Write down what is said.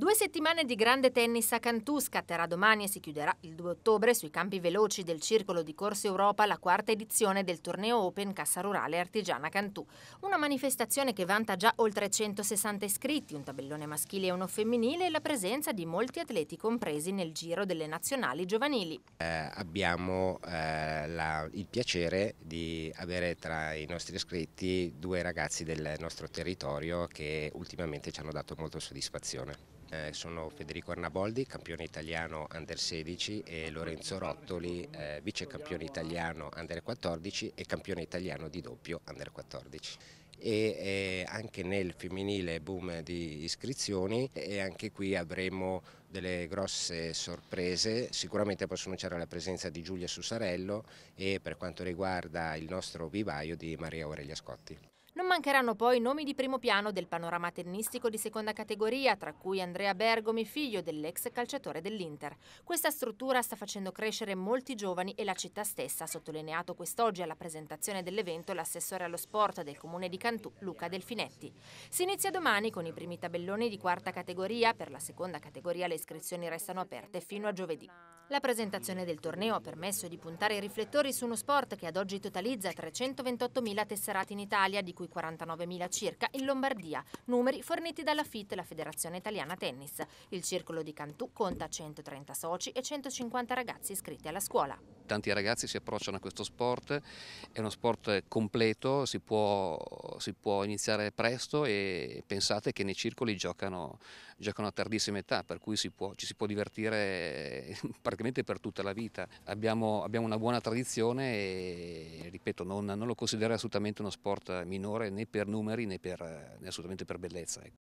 Due settimane di grande tennis a Cantù scatterà domani e si chiuderà il 2 ottobre sui campi veloci del Circolo di Corso Europa la quarta edizione del torneo Open Cassa Rurale Artigiana Cantù. Una manifestazione che vanta già oltre 160 iscritti, un tabellone maschile e uno femminile e la presenza di molti atleti compresi nel giro delle nazionali giovanili. Eh, abbiamo eh, la, il piacere di avere tra i nostri iscritti due ragazzi del nostro territorio che ultimamente ci hanno dato molta soddisfazione. Eh, sono Federico Arnaboldi, campione italiano under 16 e Lorenzo Rottoli, eh, vice campione italiano under 14 e campione italiano di doppio under 14 e eh, anche nel femminile boom di iscrizioni e anche qui avremo delle grosse sorprese, sicuramente posso annunciare la presenza di Giulia Susarello e per quanto riguarda il nostro vivaio di Maria Aurelia Scotti. Non mancheranno poi nomi di primo piano del panorama tennistico di seconda categoria, tra cui Andrea Bergomi, figlio dell'ex calciatore dell'Inter. Questa struttura sta facendo crescere molti giovani e la città stessa, ha sottolineato quest'oggi alla presentazione dell'evento l'assessore allo sport del comune di Cantù, Luca Delfinetti. Si inizia domani con i primi tabelloni di quarta categoria, per la seconda categoria le iscrizioni restano aperte fino a giovedì. La presentazione del torneo ha permesso di puntare i riflettori su uno sport che ad oggi totalizza 328.000 tesserati in Italia, di cui 49.000 circa in Lombardia, numeri forniti dalla FIT, la Federazione Italiana Tennis. Il circolo di Cantù conta 130 soci e 150 ragazzi iscritti alla scuola. Tanti ragazzi si approcciano a questo sport, è uno sport completo, si può, si può iniziare presto e pensate che nei circoli giocano, giocano a tardissima età, per cui si può, ci si può divertire eh, praticamente praticamente per tutta la vita. Abbiamo, abbiamo una buona tradizione e ripeto, non, non, lo considero assolutamente uno sport minore né per numeri né, per, né assolutamente per bellezza. Ecco.